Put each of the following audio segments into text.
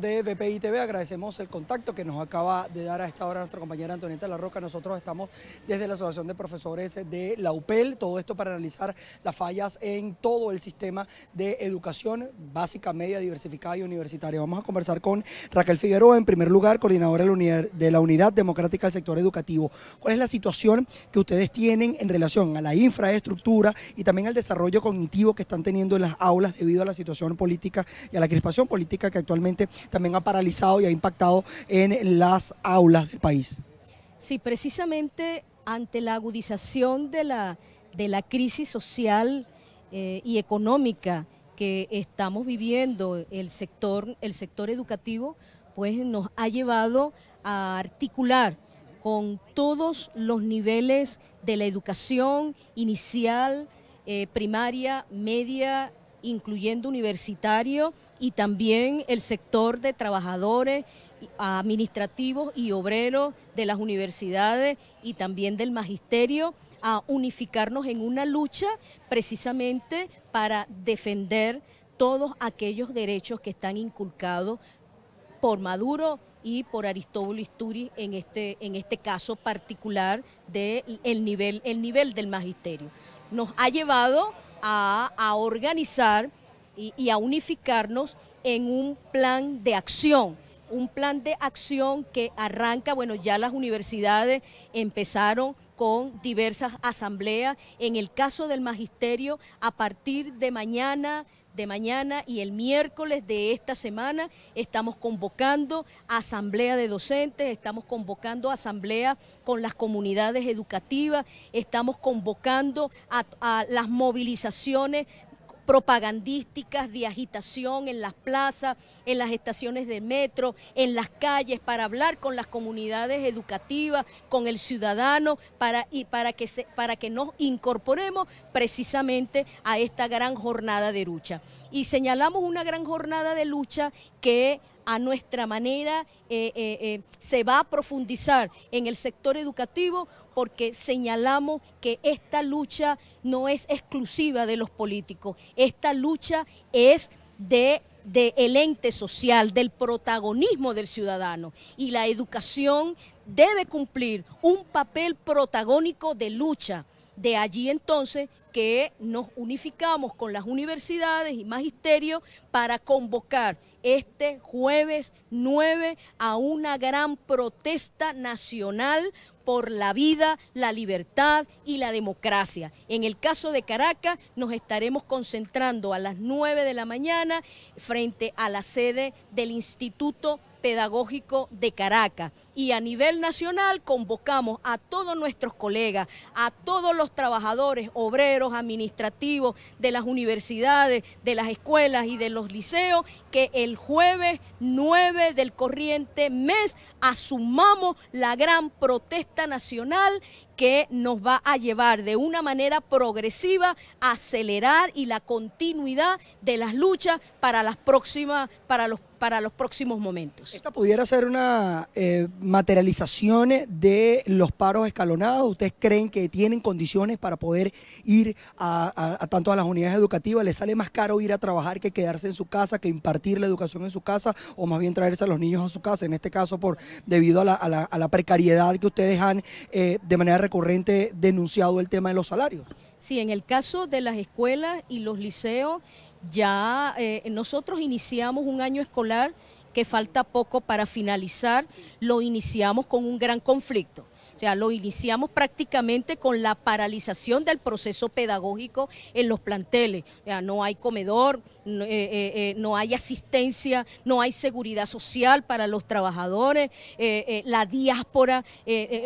de BPI TV, agradecemos el contacto que nos acaba de dar a esta hora nuestra compañera Antonieta La Roca. Nosotros estamos desde la Asociación de Profesores de la UPEL, todo esto para analizar las fallas en todo el sistema de educación básica, media, diversificada y universitaria. Vamos a conversar con Raquel Figueroa, en primer lugar, coordinadora de la Unidad Democrática del Sector Educativo. ¿Cuál es la situación que ustedes tienen en relación a la infraestructura y también al desarrollo cognitivo que están teniendo en las aulas debido a la situación política y a la crispación política que actualmente también ha paralizado y ha impactado en las aulas del país. Sí, precisamente ante la agudización de la, crisis social eh, y económica que estamos viviendo, el sector, educativo, pues nos ha llevado a articular con todos los niveles de la educación inicial, eh, primaria, media, incluyendo universitario, y también el sector de trabajadores administrativos y obreros de las universidades y también del magisterio a unificarnos en una lucha precisamente para defender todos aquellos derechos que están inculcados por Maduro y por Aristóbulo Isturi en este, en este caso particular del nivel, el nivel del magisterio. Nos ha llevado a, a organizar y, a unificarnos en un plan de acción un plan de acción que arranca, bueno, ya las universidades empezaron con diversas asambleas, en el caso del magisterio, a partir de mañana de mañana y el miércoles de esta semana estamos convocando asamblea de docentes, estamos convocando asamblea con las comunidades educativas, estamos convocando a, las movilizaciones propagandísticas de agitación en las plazas, en las estaciones de metro, en las calles, para hablar con las comunidades educativas, con el ciudadano, para, y para, que, se, para que nos incorporemos precisamente a esta gran jornada de lucha. Y señalamos una gran jornada de lucha que a nuestra manera eh, eh, eh, se va a profundizar en el sector educativo porque señalamos que esta lucha no es exclusiva de los políticos, esta lucha es de del ente social, del protagonismo del ciudadano. Y la educación debe cumplir un papel protagónico de lucha. De allí entonces que nos unificamos con las universidades y magisterios para convocar este jueves 9 a una gran protesta nacional por la vida, la libertad y la democracia. En el caso de Caracas, nos estaremos concentrando a las 9 de la mañana frente a la sede del Instituto Pedagógico de Caracas. Y a nivel nacional convocamos a todos nuestros colegas, a todos los trabajadores, obreros, administrativos de las universidades, de las escuelas y de los liceos, que el jueves 9 del corriente mes asumamos la gran protesta nacional que nos va a llevar de una manera progresiva a acelerar y la continuidad de las luchas para las próximas, para los para los próximos momentos. Esta pudiera ser una eh, materialización eh, de los paros escalonados. ¿Ustedes creen que tienen condiciones para poder ir a, tanto a las unidades educativas? ¿Les sale más caro ir a trabajar que quedarse en su casa, que impartir la educación en su casa o más bien traerse a los niños a su casa? En este caso, por debido a la, precariedad que ustedes han eh, de manera recurrente denunciado el tema de los salarios. Sí, en el caso de las escuelas y los liceos, ya eh, nosotros iniciamos un año escolar que falta poco para finalizar, lo iniciamos con un gran conflicto. O sea, lo iniciamos prácticamente con la paralización del proceso pedagógico en los planteles. O no hay comedor, eh, eh, no, hay asistencia, no hay seguridad social para los trabajadores, la diáspora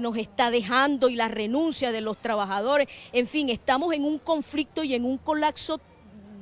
nos está dejando y la renuncia de los trabajadores. En fin, estamos en un conflicto y en un colapso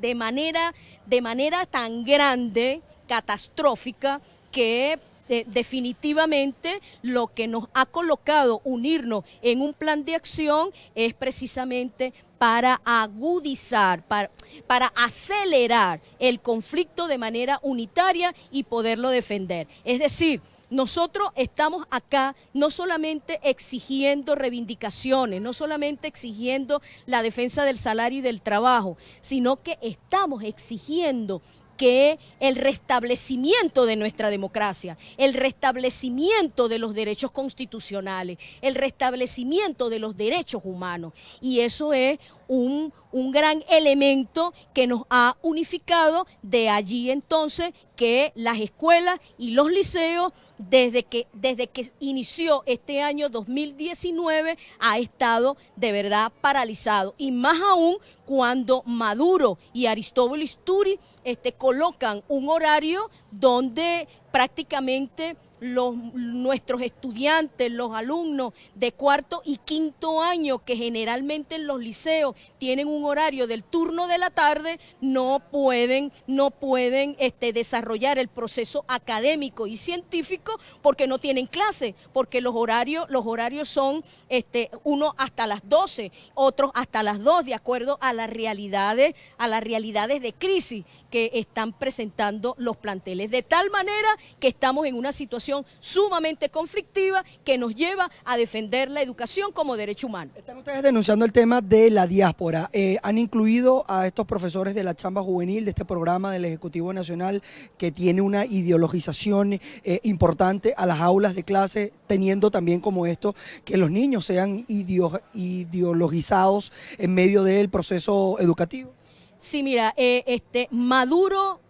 de manera, de manera tan grande, catastrófica, que eh, definitivamente lo que nos ha colocado unirnos en un plan de acción es precisamente para agudizar, para, para, acelerar el conflicto de manera unitaria y poderlo defender. Es decir, nosotros estamos acá no solamente exigiendo reivindicaciones, no solamente exigiendo la defensa del salario y del trabajo, sino que estamos exigiendo que el restablecimiento de nuestra democracia, el restablecimiento de los derechos constitucionales, el restablecimiento de los derechos humanos. Y eso es un, gran elemento que nos ha unificado de allí entonces que las escuelas y los liceos desde que, desde que inició este año 2019 ha estado de verdad paralizado. Y más aún cuando Maduro y Aristóbulo Isturi este, colocan un horario donde prácticamente los, nuestros estudiantes, los alumnos de cuarto y quinto año, que generalmente en los liceos tienen un horario del turno de la tarde, no pueden, no pueden este, desarrollar el proceso académico y científico porque no tienen clase, porque los horarios, los horarios son este, uno hasta las 12, otros hasta las 2, de acuerdo a las realidades, a las realidades de crisis que están presentando los planteles. De tal manera que estamos en una situación sumamente conflictiva que nos lleva a defender la educación como derecho humano. Están ustedes denunciando el tema de la diáspora. Eh, ¿Han incluido a estos profesores de la chamba juvenil, de este programa del Ejecutivo Nacional, que tiene una ideologización eh, importante a las aulas de clase, teniendo también como esto que los niños sean ideologizados en medio del proceso educativo? Sí, mira, eh, este Maduro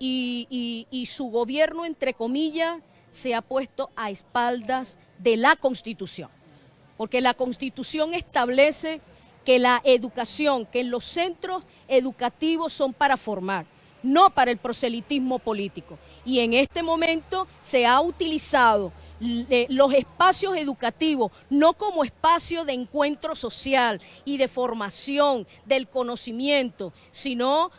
y, su gobierno, entre comillas, se ha puesto a espaldas de la Constitución, porque la Constitución establece que la educación, que los centros educativos son para formar, no para el proselitismo político. Y en este momento se ha utilizado eh, los espacios educativos, no como espacio de encuentro social y de formación del conocimiento, sino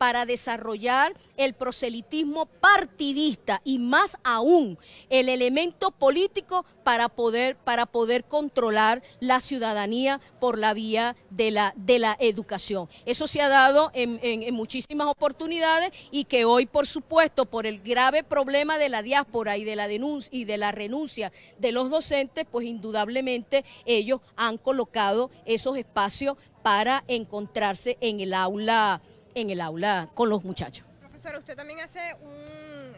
para, desarrollar el proselitismo partidista y más aún el elemento político para poder, para poder controlar la ciudadanía por la vía de la, educación. Eso se ha dado en, en muchísimas oportunidades y que hoy, por supuesto, por el grave problema de la diáspora y de la y de la renuncia de los docentes, pues indudablemente ellos han colocado esos espacios para encontrarse en el aula en el aula con los muchachos. Profesora, usted también hace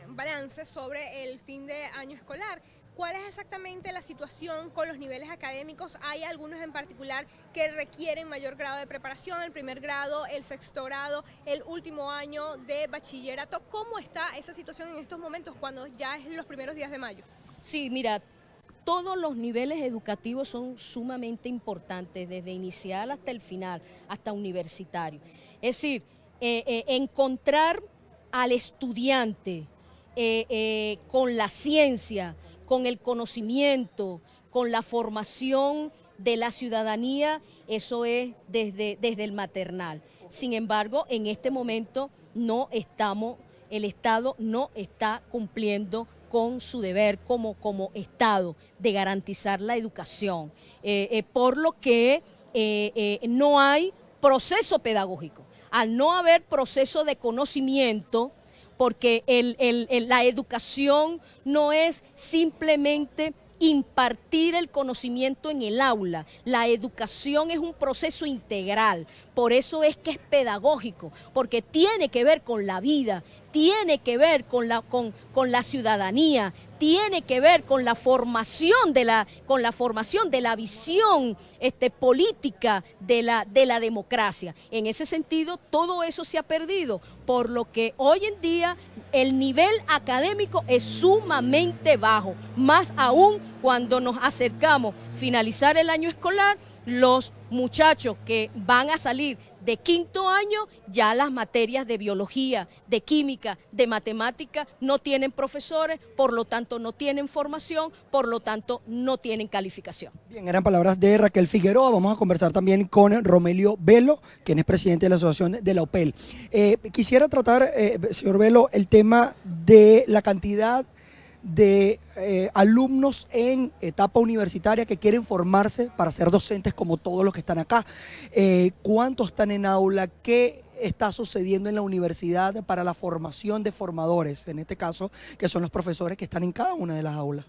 un balance sobre el fin de año escolar. ¿Cuál es exactamente la situación con los niveles académicos? Hay algunos en particular que requieren mayor grado de preparación, el primer grado, el sexto grado, el último año de bachillerato. ¿Cómo está esa situación en estos momentos cuando ya es los primeros días de mayo? Sí, mira, todos los niveles educativos son sumamente importantes, desde inicial hasta el final, hasta universitario. Es decir, eh, eh, encontrar al estudiante eh, con la ciencia, con el conocimiento, con la formación de la ciudadanía, eso es desde, desde el maternal. Sin embargo, en este momento no estamos, el Estado no está cumpliendo con su deber como, como Estado de garantizar la educación, por lo que no hay proceso pedagógico al no haber proceso de conocimiento, porque la educación no es simplemente impartir el conocimiento en el aula. La educación es un proceso integral, por eso es que es pedagógico, porque tiene que ver con la vida, tiene que ver con la, con, la ciudadanía, tiene que ver con la formación de la, con la, formación de la visión este, política de la, de la democracia. En ese sentido, todo eso se ha perdido, por lo que hoy en día el nivel académico es sumamente bajo, más aún cuando nos acercamos a finalizar el año escolar los muchachos que van a salir de quinto año, ya las materias de biología, de química, de matemática no tienen profesores, por lo tanto no tienen formación, por lo tanto no tienen calificación. Bien, eran palabras de Raquel Figueroa. Vamos a conversar también con Romelio Velo, quien es presidente de la Asociación de la OPEL. Eh, quisiera tratar, eh, señor Velo, el tema de la cantidad de eh, alumnos en etapa universitaria que quieren formarse para ser docentes como todos los que están acá. Eh, ¿Cuántos están en aula? ¿Qué está sucediendo en la universidad para la formación de formadores, en este caso, que son los profesores que están en cada una de las aulas?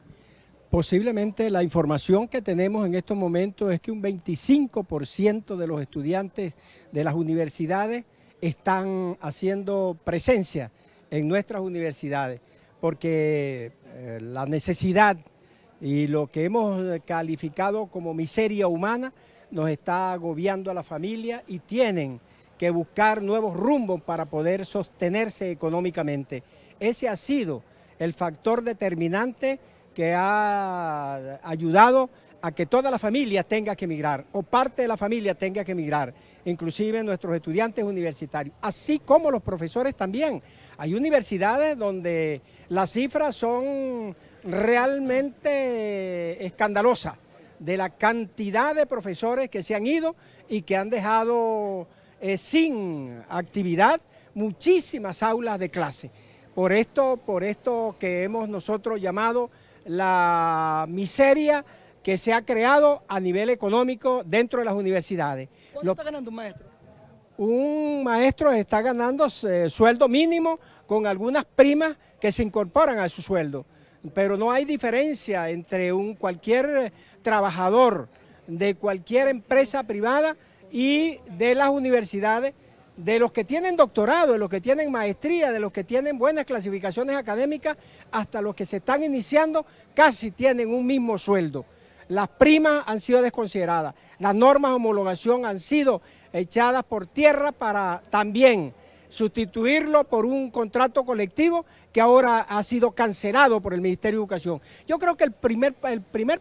Posiblemente la información que tenemos en estos momentos es que un 25% de los estudiantes de las universidades están haciendo presencia en nuestras universidades porque eh, la necesidad y lo que hemos eh, calificado como miseria humana nos está agobiando a la familia y tienen que buscar nuevos rumbos para poder sostenerse económicamente. Ese ha sido el factor determinante que ha ayudado a que toda la familia tenga que emigrar o parte de la familia tenga que emigrar, inclusive nuestros estudiantes universitarios, así como los profesores también. Hay universidades donde las cifras son realmente escandalosas de la cantidad de profesores que se han ido y que han dejado eh, sin actividad muchísimas aulas de clase. Por esto, por esto que hemos nosotros llamado la miseria que se ha creado a nivel económico dentro de las universidades. ¿Cuánto está ganando un maestro? Un maestro está ganando eh, sueldo mínimo con algunas primas que se incorporan a su sueldo, pero no hay diferencia entre un cualquier eh, trabajador de cualquier empresa privada y de las universidades de los que tienen doctorado, de los que tienen maestría, de los que tienen buenas clasificaciones académicas, hasta los que se están iniciando, casi tienen un mismo sueldo. Las primas han sido desconsideradas. Las normas de homologación han sido echadas por tierra para también sustituirlo por un contrato colectivo que ahora ha sido cancelado por el Ministerio de Educación. Yo creo que el primer,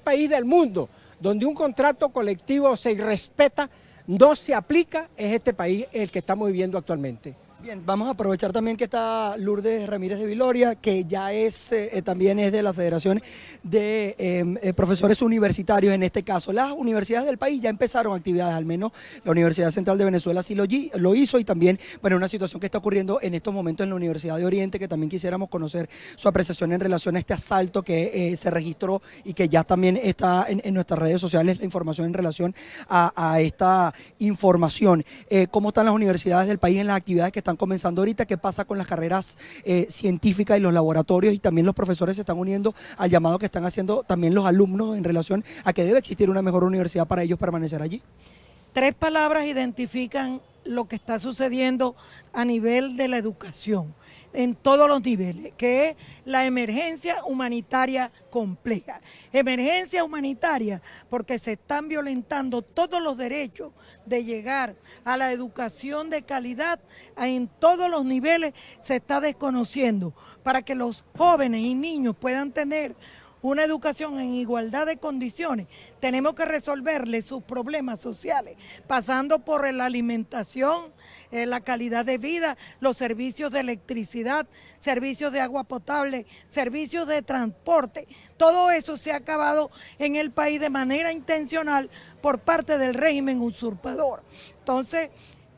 país del mundo donde un contrato colectivo se respeta, no se aplica, es este país el que estamos viviendo actualmente. Bien, vamos a aprovechar también que está Lourdes Ramírez de Viloria, que ya es eh, eh, también es de la Federación de em, eh, Profesores Universitarios en este caso. Las universidades del país ya empezaron actividades, al menos la Universidad Central de Venezuela sí lo, hizo y también, bueno, una situación que está ocurriendo en estos momentos en la Universidad de Oriente, que también quisiéramos conocer su apreciación en relación a este asalto que se registró y que ya también está en, nuestras redes sociales la información en relación a esta información. ¿Cómo están las universidades del país en las actividades que están comenzando ahorita, qué pasa con las carreras eh, científicas y los laboratorios y también los profesores se están uniendo al llamado que están haciendo también los alumnos en relación a que debe existir una mejor universidad para ellos permanecer allí. Tres palabras identifican lo que está sucediendo a nivel de la educación en todos los niveles, que es la emergencia humanitaria compleja. Emergencia humanitaria porque se están violentando todos los derechos de llegar a la educación de calidad en todos los niveles, se está desconociendo para que los jóvenes y niños puedan tener una educación en igualdad de condiciones, tenemos que resolverle sus problemas sociales, pasando por la alimentación, eh, la calidad de vida, los servicios de electricidad, servicios de agua potable, servicios de transporte. Todo eso se ha acabado en el país de manera intencional por parte del régimen usurpador. Entonces,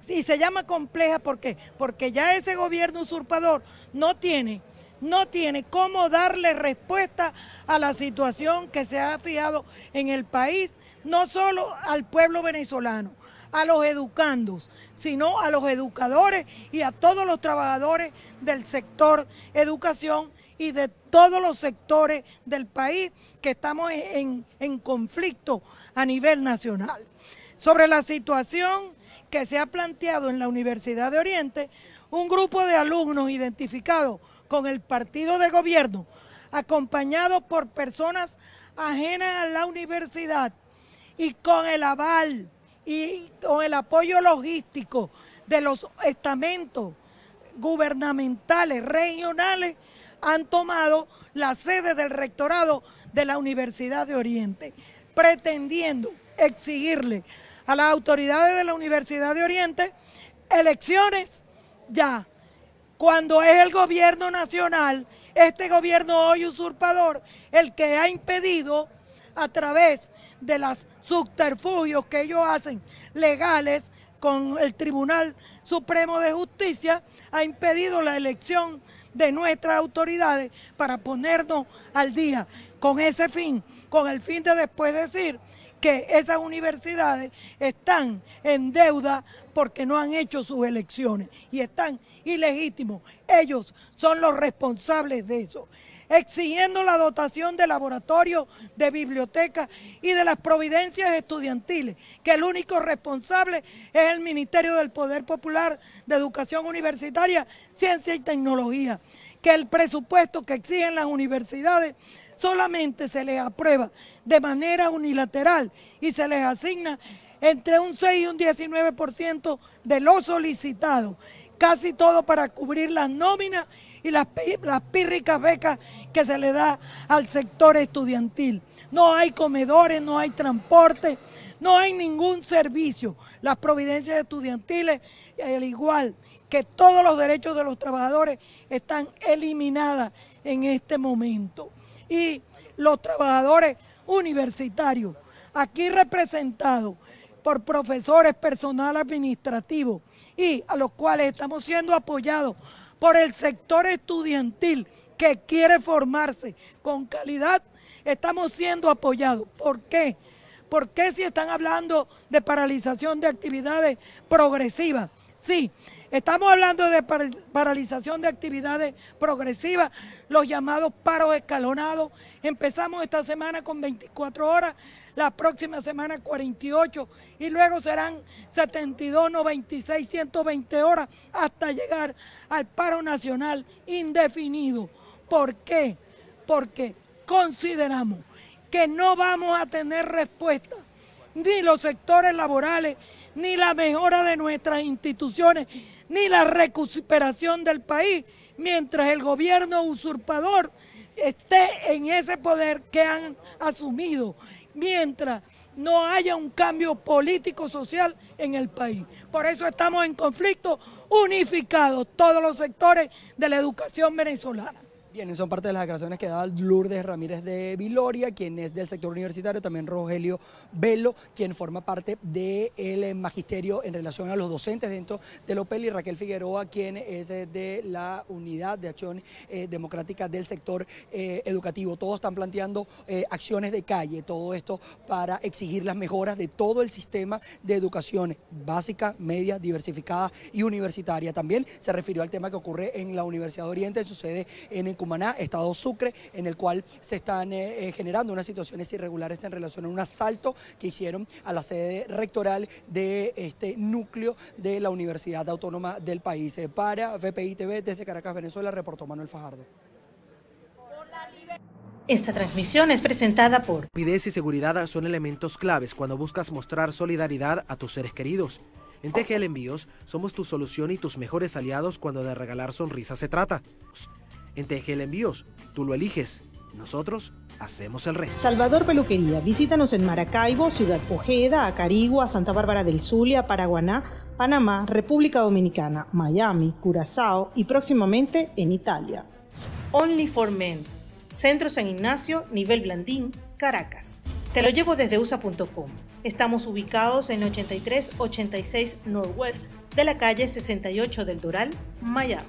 y se llama compleja porque porque ya ese gobierno usurpador no tiene no tiene cómo darle respuesta a la situación que se ha afiado en el país, no solo al pueblo venezolano, a los educandos, sino a los educadores y a todos los trabajadores del sector educación y de todos los sectores del país que estamos en, en conflicto a nivel nacional. Sobre la situación que se ha planteado en la Universidad de Oriente, un grupo de alumnos identificados con el partido de gobierno, acompañado por personas ajenas a la universidad y con el aval y con el apoyo logístico de los estamentos gubernamentales regionales han tomado la sede del rectorado de la Universidad de Oriente, pretendiendo exigirle a las autoridades de la Universidad de Oriente elecciones ya cuando es el gobierno nacional, este gobierno hoy usurpador, el que ha impedido a través de los subterfugios que ellos hacen legales con el Tribunal Supremo de Justicia, ha impedido la elección de nuestras autoridades para ponernos al día con ese fin, con el fin de después decir que esas universidades están en deuda porque no han hecho sus elecciones y están ilegítimos. Ellos son los responsables de eso. Exigiendo la dotación de laboratorios, de bibliotecas y de las providencias estudiantiles, que el único responsable es el Ministerio del Poder Popular de Educación Universitaria, Ciencia y Tecnología. Que el presupuesto que exigen las universidades solamente se les aprueba de manera unilateral y se les asigna entre un 6 y un 19% de lo solicitado, casi todo para cubrir las nóminas y las, las pírricas becas que se le da al sector estudiantil. No hay comedores, no hay transporte, no hay ningún servicio. Las providencias estudiantiles, al igual que todos los derechos de los trabajadores, están eliminadas en este momento y los trabajadores universitarios, aquí representados por profesores, personal administrativo, y a los cuales estamos siendo apoyados por el sector estudiantil que quiere formarse con calidad, estamos siendo apoyados. ¿Por qué? ¿Por si están hablando de paralización de actividades progresivas? Sí, Estamos hablando de paralización de actividades progresivas, los llamados paros escalonados. Empezamos esta semana con 24 horas, la próxima semana 48 y luego serán 72, 96, 120 horas hasta llegar al paro nacional indefinido. ¿Por qué? Porque consideramos que no vamos a tener respuesta ni los sectores laborales, ni la mejora de nuestras instituciones, ni la recuperación del país mientras el gobierno usurpador esté en ese poder que han asumido, mientras no haya un cambio político-social en el país. Por eso estamos en conflicto unificado todos los sectores de la educación venezolana. Bien, son parte de las declaraciones que da Lourdes Ramírez de Viloria, quien es del sector universitario, también Rogelio Velo, quien forma parte del eh, magisterio en relación a los docentes dentro de OPEL, y Raquel Figueroa, quien es eh, de la unidad de acción democráticas eh, democrática del sector educativo. Todos están planteando acciones de calle, todo esto para exigir las mejoras de todo el sistema de educación básica, media, diversificada y universitaria. También se refirió al tema que ocurre en la Universidad de Oriente, en su sede en el Cumaná, Estado Sucre, en el cual se están eh, eh, generando unas situaciones irregulares en relación a un asalto que hicieron a la sede rectoral de este núcleo de la Universidad Autónoma del país. Eh, para VPI TV, desde Caracas, Venezuela, reportó Manuel Fajardo. Esta transmisión es presentada por... Pides y seguridad son elementos claves cuando buscas mostrar solidaridad a tus seres queridos. En TGL Envíos somos tu solución y tus mejores aliados cuando de regalar sonrisas se trata en TGL Envíos. Tú lo eliges. Nosotros hacemos el resto. Salvador Peluquería. Visítanos en Maracaibo, Ciudad Pojeda, Acarigua, Santa Bárbara del Zulia, Paraguaná, Panamá, República Dominicana, Miami, Curazao y próximamente en Italia. Only for Men. Centro San Ignacio, Nivel Blandín, Caracas. Te lo llevo desde usa.com. Estamos ubicados en 8386 Northwest de la calle 68 del Doral, Miami.